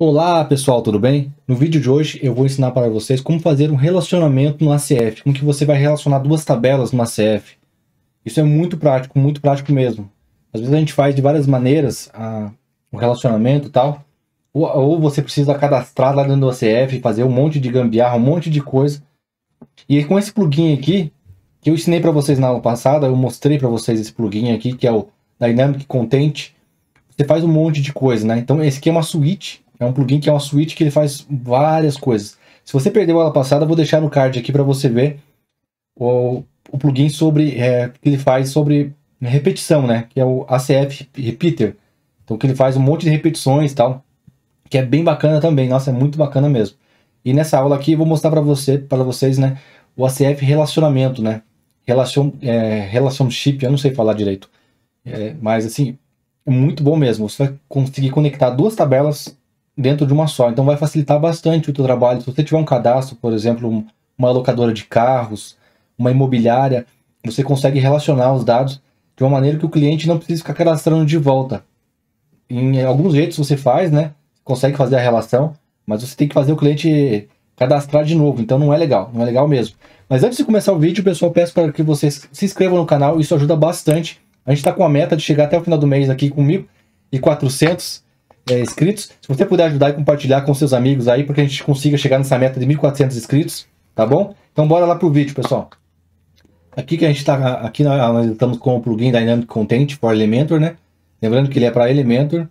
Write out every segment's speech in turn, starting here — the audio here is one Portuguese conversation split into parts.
Olá pessoal, tudo bem? No vídeo de hoje eu vou ensinar para vocês como fazer um relacionamento no ACF, como que você vai relacionar duas tabelas no ACF. Isso é muito prático, muito prático mesmo. Às vezes a gente faz de várias maneiras ah, o relacionamento e tal, ou, ou, você precisa cadastrar lá dentro do ACF, fazer um monte de gambiarra, um monte de coisa. E aí, com esse plugin aqui, que eu ensinei para vocês na aula passada, eu mostrei para vocês esse plugin aqui, que é o Dynamic Content, você faz um monte de coisa, né? Então esse aqui é uma suíte é um plugin que é uma switch que ele faz várias coisas. Se você perdeu a aula passada, eu vou deixar no card aqui para você ver o, o plugin sobre é, que ele faz sobre repetição, né? Que é o ACF Repeater. Então que ele faz um monte de repetições e tal, que é bem bacana também. Nossa, é muito bacana mesmo. E nessa aula aqui eu vou mostrar para você, para vocês, né, o ACF relacionamento, né? Relacion, é, relationship, eu não sei falar direito. É, mas assim, é muito bom mesmo. Você vai conseguir conectar duas tabelas dentro de uma só. Então vai facilitar bastante o teu trabalho. Se você tiver um cadastro, por exemplo, uma locadora de carros, uma imobiliária, você consegue relacionar os dados de uma maneira que o cliente não precisa ficar cadastrando de volta. Em alguns jeitos você faz, né? Consegue fazer a relação, mas você tem que fazer o cliente cadastrar de novo. Então não é legal, não é legal mesmo. Mas antes de começar o vídeo, pessoal, peço para que vocês se inscrevam no canal, isso ajuda bastante. A gente está com a meta de chegar até o final do mês aqui com 1.400 é, inscritos. Se você puder ajudar e compartilhar com seus amigos aí, porque a gente consiga chegar nessa meta de 1.400 inscritos, tá bom? Então bora lá pro vídeo, pessoal. Aqui que a gente está, aqui nós estamos com o plugin Dynamic Content for Elementor, né? Lembrando que ele é para Elementor.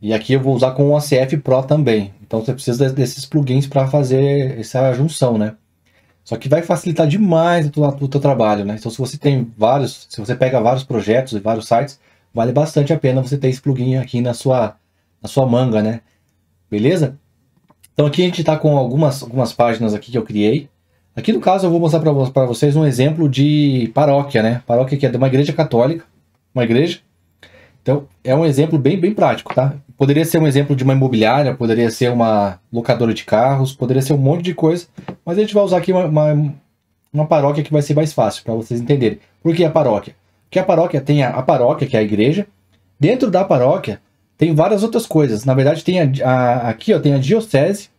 E aqui eu vou usar com o ACF Pro também. Então você precisa desses plugins para fazer essa junção, né? Só que vai facilitar demais o teu, trabalho, né? Então se você tem vários, se você pega vários projetos e vários sites, vale bastante a pena você ter esse plugin aqui na sua na sua manga, né? Beleza? Então aqui a gente está com algumas, algumas páginas aqui que eu criei. Aqui no caso eu vou mostrar para vocês um exemplo de paróquia, né? Paróquia que é de uma igreja católica, uma igreja. Então é um exemplo bem, bem prático, tá? Poderia ser um exemplo de uma imobiliária, poderia ser uma locadora de carros, poderia ser um monte de coisa, mas a gente vai usar aqui uma, uma, uma paróquia que vai ser mais fácil para vocês entenderem. Por que a paróquia? Porque a paróquia tem a, a paróquia, que é a igreja. Dentro da paróquia tem várias outras coisas. Na verdade, tem a, a, aqui ó, tem a diocese.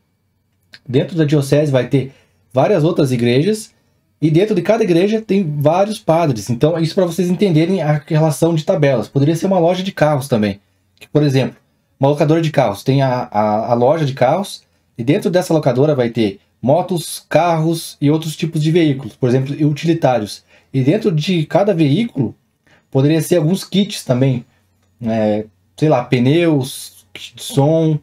Dentro da diocese vai ter várias outras igrejas. E dentro de cada igreja tem vários padres. Então, isso para vocês entenderem a relação de tabelas. Poderia ser uma loja de carros também. Que, por exemplo, uma locadora de carros. Tem a, a, a, loja de carros. E dentro dessa locadora vai ter motos, carros e outros tipos de veículos. Por exemplo, utilitários. E dentro de cada veículo poderia ser alguns kits também. É, sei lá, pneus, som.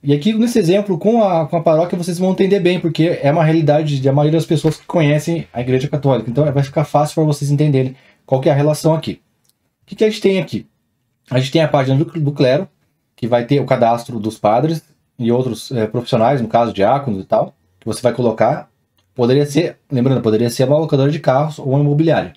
E aqui nesse exemplo, com a, com a paróquia, vocês vão entender bem, porque é uma realidade da maioria das pessoas que conhecem a Igreja Católica. Então vai ficar fácil para vocês entenderem qual é a relação aqui. O que, que, a gente tem aqui? A gente tem a página do, do clero, que vai ter o cadastro dos padres e outros é, profissionais, no caso diáconos e tal, que você vai colocar. Poderia ser, lembrando, poderia ser uma locadora de carros ou uma imobiliária.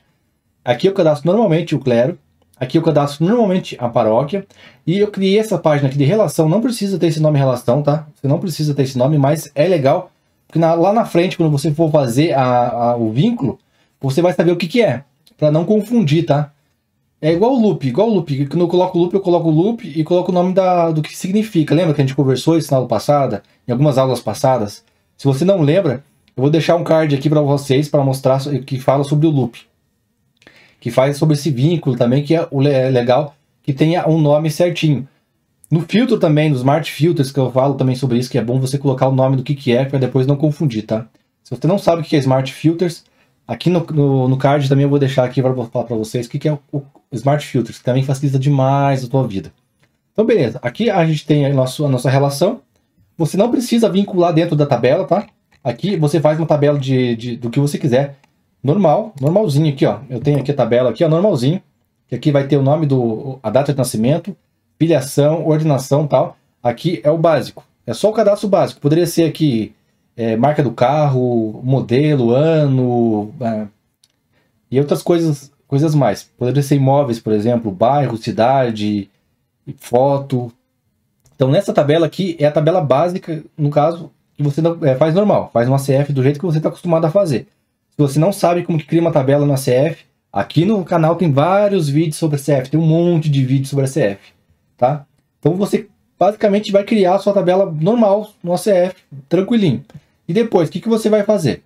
Aqui eu cadastro normalmente o clero, Aqui eu cadastro normalmente a paróquia. E eu criei essa página aqui de relação. Não precisa ter esse nome relação, tá? Você não precisa ter esse nome, mas é legal. Porque na, lá na frente, quando você for fazer a, a, o vínculo, você vai saber o que, que é. para não confundir, tá? É igual o loop, igual o loop. Quando eu coloco loop, eu coloco o loop e coloco o nome da, do que significa. Lembra que a gente conversou isso na aula passada? Em algumas aulas passadas? Se você não lembra, eu vou deixar um card aqui para vocês para mostrar que fala sobre o loop que faz sobre esse vínculo também, que é legal que tenha um nome certinho. No filtro também, no smart filters, que eu falo também sobre isso, que é bom você colocar o nome do que, que é, para depois não confundir, tá? Se você não sabe o que é smart filters, aqui no, no, no card também eu vou deixar aqui para falar para vocês o que, que é o, o smart filters, que também facilita demais a tua vida. Então, beleza. Aqui a gente tem a nossa, a nossa relação. Você não precisa vincular dentro da tabela, tá? Aqui você faz uma tabela de, de, do que você quiser normal, normalzinho aqui, ó. Eu tenho aqui a tabela aqui, ó, normalzinho. Que aqui vai ter o nome do a data de nascimento, filiação, ordinação, tal. Aqui é o básico. É só o cadastro básico. Poderia ser aqui é, marca do carro, modelo, ano é, e outras coisas, coisas mais. Poderia ser imóveis, por exemplo, bairro, cidade, foto. Então nessa tabela aqui é a tabela básica, no caso, que você não, é, faz normal, faz uma CF do jeito que você está acostumado a fazer você não sabe como que cria uma tabela na CF, aqui no canal tem vários vídeos sobre a CF, tem um monte de vídeos sobre a CF, tá? Então você basicamente vai criar a sua tabela normal no ACF, tranquilinho. E depois, o que, que você vai fazer?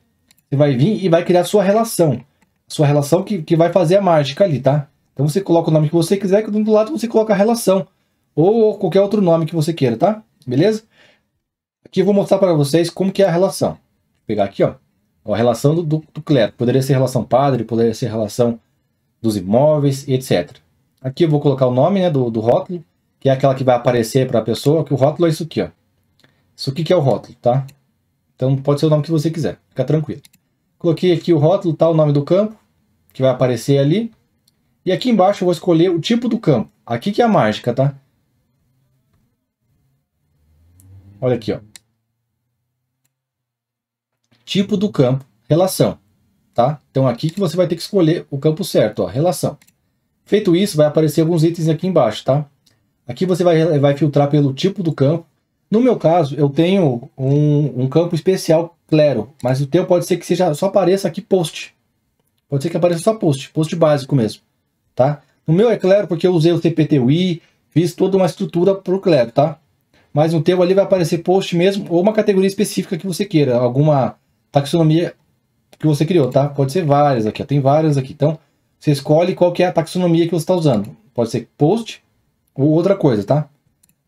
Você vai vir e vai criar a sua relação. Sua relação que, que vai fazer a mágica ali, tá? Então você coloca o nome que você quiser, que do lado você coloca a relação. Ou, ou qualquer outro nome que você queira, tá? Beleza? Aqui eu vou mostrar para vocês como que é a relação. Vou pegar aqui, ó. A relação do, do, do clero. Poderia ser relação padre, poderia ser relação dos imóveis, etc. Aqui eu vou colocar o nome né, do, do rótulo, que é aquela que vai aparecer para a pessoa, que o rótulo é isso aqui. Ó. Isso aqui que é o rótulo, tá? Então pode ser o nome que você quiser, fica tranquilo. Coloquei aqui o rótulo, tá? O nome do campo, que vai aparecer ali. E aqui embaixo eu vou escolher o tipo do campo. Aqui que é a mágica, tá? Olha aqui, ó tipo do campo, relação. Tá? Então aqui que você vai ter que escolher o campo certo, ó, relação. Feito isso, vai aparecer alguns itens aqui embaixo, tá? Aqui você vai, vai filtrar pelo tipo do campo. No meu caso, eu tenho um, um campo especial, clero, mas o teu pode ser que seja, só apareça aqui post. Pode ser que apareça só post, post básico mesmo, tá? No meu é clero porque eu usei o TPTUI, fiz toda uma estrutura para o clero, tá? Mas no teu ali vai aparecer post mesmo ou uma categoria específica que você queira, alguma taxonomia que você criou, tá? Pode ser várias aqui, ó. tem várias aqui. Então, você escolhe qual que é a taxonomia que você está usando. Pode ser post ou outra coisa, tá?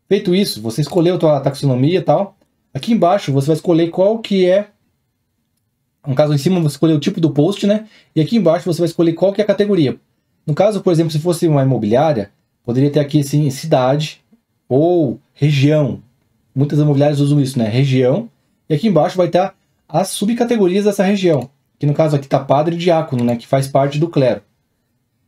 Feito isso, você escolheu a tua taxonomia e tal. Aqui embaixo, você vai escolher qual que é... No caso, em cima, você escolheu o tipo do post, né? E aqui embaixo, você vai escolher qual que é a categoria. No caso, por exemplo, se fosse uma imobiliária, poderia ter aqui, assim, cidade ou região. Muitas imobiliárias usam isso, né? Região. E aqui embaixo vai estar as subcategorias dessa região, que no caso aqui está padre e diácono, né, que faz parte do clero.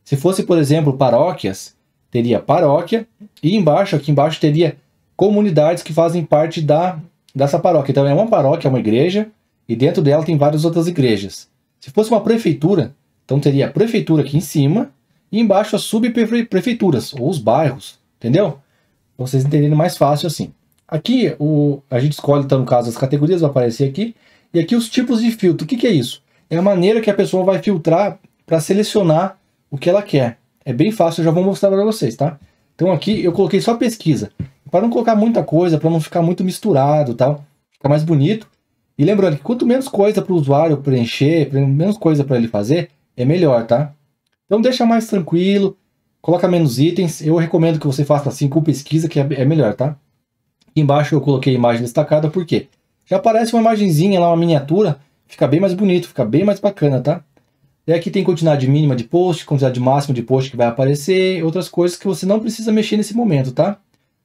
Se fosse, por exemplo, paróquias, teria paróquia e embaixo, aqui embaixo, teria comunidades que fazem parte da, dessa paróquia. Então é uma paróquia, é uma igreja, e dentro dela tem várias outras igrejas. Se fosse uma prefeitura, então teria a prefeitura aqui em cima e embaixo as subprefeituras ou os bairros, entendeu? vocês entenderem mais fácil assim. Aqui o, a gente escolhe, então, no caso, as categorias, vai aparecer aqui. E aqui os tipos de filtro. O que, que é isso? É a maneira que a pessoa vai filtrar para selecionar o que ela quer. É bem fácil, eu já vou mostrar para vocês, tá? Então aqui eu coloquei só pesquisa, para não colocar muita coisa, para não ficar muito misturado, tal. Fica mais bonito. E lembrando que quanto menos coisa para o usuário preencher, menos coisa para ele fazer, é melhor, tá? Então deixa mais tranquilo, coloca menos itens. Eu recomendo que você faça assim com pesquisa, que é, é melhor, tá? Aqui embaixo eu coloquei imagem destacada, por quê? já aparece uma imagenzinha lá, uma miniatura, fica bem mais bonito, fica bem mais bacana, tá? E aqui tem quantidade mínima de post, quantidade máxima de post que vai aparecer, outras coisas que você não precisa mexer nesse momento, tá?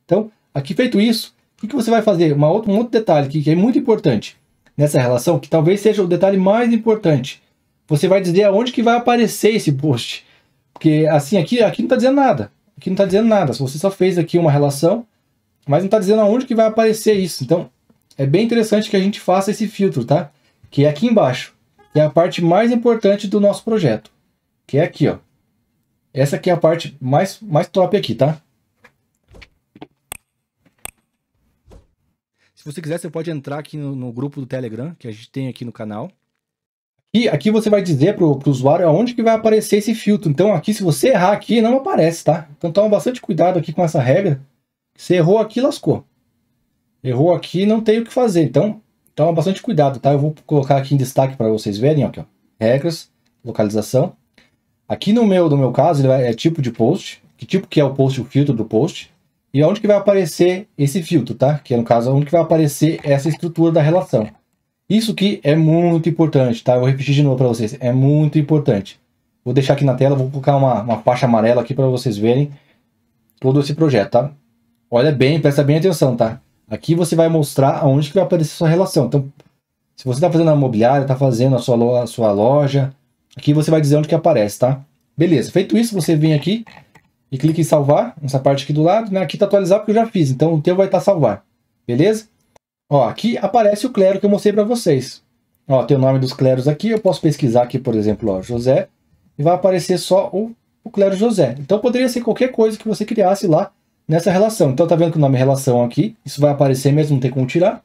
Então, aqui feito isso, o que, você vai fazer? Uma outra, um outro detalhe aqui que é muito importante nessa relação, que talvez seja o detalhe mais importante. Você vai dizer aonde que vai aparecer esse post. Porque assim, aqui, aqui não está dizendo nada. Aqui não está dizendo nada. Você só fez aqui uma relação, mas não está dizendo aonde que vai aparecer isso. Então, é bem interessante que a gente faça esse filtro, tá? Que é aqui embaixo, que é a parte mais importante do nosso projeto, que é aqui, ó. Essa aqui é a parte mais, mais top aqui, tá? Se você quiser, você pode entrar aqui no, no grupo do Telegram, que a gente tem aqui no canal. E aqui você vai dizer para o usuário aonde que vai aparecer esse filtro. Então aqui, se você errar aqui, não aparece, tá? Então toma bastante cuidado aqui com essa regra. Se errou aqui, lascou. Errou aqui, não tem o que fazer. Então, toma bastante cuidado, tá? Eu vou colocar aqui em destaque para vocês verem, aqui, ó. Regras, localização. Aqui no meu, no meu caso, ele vai, é tipo de post. Que tipo que é o post, o filtro do post. E onde que vai aparecer esse filtro, tá? Que é, no caso, onde que vai aparecer essa estrutura da relação. Isso aqui é muito importante, tá? Eu vou repetir de novo para vocês. É muito importante. Vou deixar aqui na tela, vou colocar uma, uma faixa amarela aqui para vocês verem todo esse projeto, tá? Olha bem, presta bem atenção, tá? Aqui você vai mostrar aonde que vai aparecer sua relação. Então, se você está fazendo a imobiliária, está fazendo a sua, lo a sua loja, aqui você vai dizer onde que aparece, tá? Beleza, feito isso, você vem aqui e clica em salvar, nessa parte aqui do lado, né? Aqui tá atualizado porque eu já fiz, então o teu vai estar tá salvar, beleza? Ó, aqui aparece o clero que eu mostrei para vocês. Ó, tem o nome dos cleros aqui, eu posso pesquisar aqui, por exemplo, ó, José, e vai aparecer só o, o clero José. Então poderia ser qualquer coisa que você criasse lá, nessa relação. Então tá vendo que o nome é relação aqui, isso vai aparecer mesmo, não tem como tirar.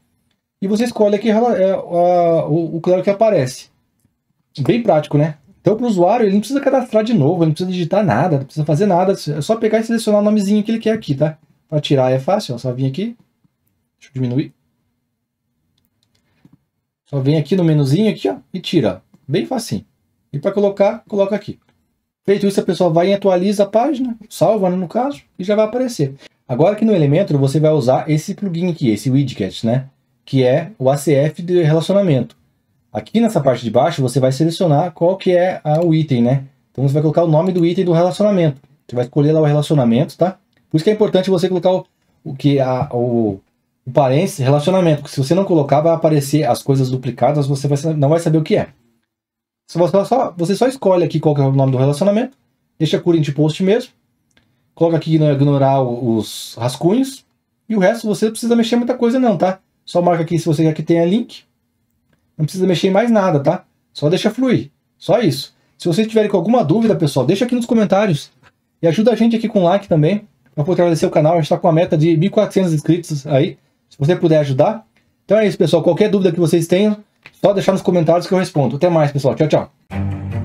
E você escolhe aqui é, o, clero que aparece. Bem prático, né? Então para o usuário ele não precisa cadastrar de novo, ele não precisa digitar nada, não precisa fazer nada, é só pegar e selecionar o nomezinho que ele quer aqui, tá? Para tirar é fácil, ó, só vir aqui, deixa eu diminuir. Só vem aqui no menuzinho aqui, ó, e tira. Bem facinho. E para colocar, coloca aqui. Feito isso, a pessoa vai e atualiza a página, salva né, no caso, e já vai aparecer. Agora aqui no Elementor, você vai usar esse plugin aqui, esse widget, né? Que é o ACF de relacionamento. Aqui nessa parte de baixo, você vai selecionar qual que é a, o item, né? Então você vai colocar o nome do item do relacionamento. Você vai escolher lá o relacionamento, tá? Por isso que é importante você colocar o, o que a, o, o parênteses relacionamento, porque se você não colocar, vai aparecer as coisas duplicadas, você vai, não vai saber o que é. Você só, você só escolhe aqui qual é o nome do relacionamento, deixa de post mesmo, coloca aqui na ignorar os rascunhos, e o resto você não precisa mexer muita coisa não, tá? Só marca aqui se você quer que tenha link. Não precisa mexer em mais nada, tá? Só deixa fluir. Só isso. Se vocês tiverem com alguma dúvida, pessoal, deixa aqui nos comentários. E ajuda a gente aqui com like também. Pra fortalecer o canal. A gente tá com a meta de 1.400 inscritos aí. Se você puder ajudar. Então é isso, pessoal. Qualquer dúvida que vocês tenham, só deixar nos comentários que eu respondo. Até mais, pessoal. Tchau, tchau.